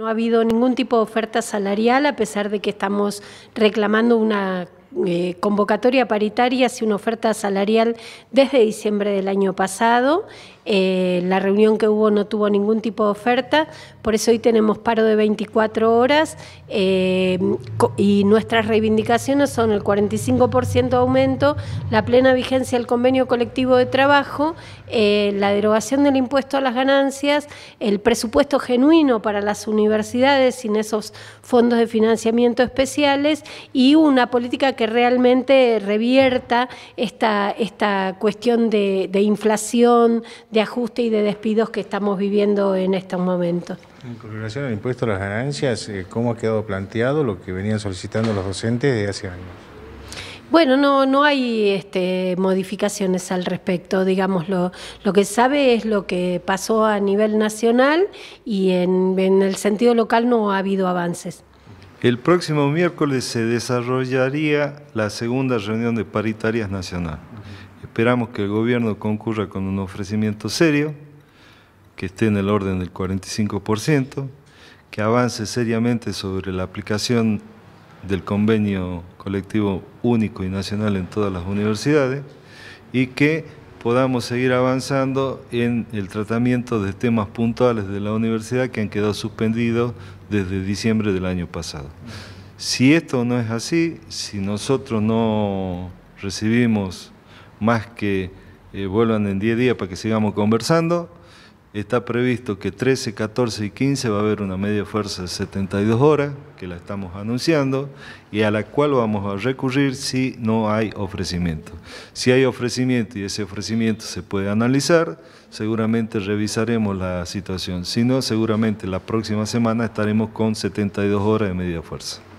No ha habido ningún tipo de oferta salarial a pesar de que estamos reclamando una eh, convocatoria paritaria hace una oferta salarial desde diciembre del año pasado. Eh, la reunión que hubo no tuvo ningún tipo de oferta, por eso hoy tenemos paro de 24 horas eh, y nuestras reivindicaciones son el 45% aumento, la plena vigencia del convenio colectivo de trabajo, la derogación del impuesto a las ganancias, el presupuesto genuino para las universidades sin esos fondos de financiamiento especiales y una política que que realmente revierta esta, esta cuestión de, inflación, de ajuste y de despidos que estamos viviendo en estos momentos. En relación al impuesto a las ganancias, eh, ¿cómo ha quedado planteado lo que venían solicitando los docentes de hace años? Bueno, no, no hay este, modificaciones al respecto, digamos, lo, que sabe es lo que pasó a nivel nacional y en el sentido local no ha habido avances. El próximo miércoles se desarrollaría la segunda reunión de paritarias nacional. Esperamos que el gobierno concurra con un ofrecimiento serio, que esté en el orden del 45%, que avance seriamente sobre la aplicación del convenio colectivo único y nacional en todas las universidades y que podamos seguir avanzando en el tratamiento de temas puntuales de la universidad que han quedado suspendidos desde diciembre del año pasado. Si esto no es así, si nosotros no recibimos más que eh, vuelvan en 10 días para que sigamos conversando, Está previsto que 13, 14 y 15 va a haber una media fuerza de 72 horas, que la estamos anunciando, y a la cual vamos a recurrir si no hay ofrecimiento. Si hay ofrecimiento y ese ofrecimiento se puede analizar, seguramente revisaremos la situación. Si no, seguramente la próxima semana estaremos con 72 horas de media fuerza.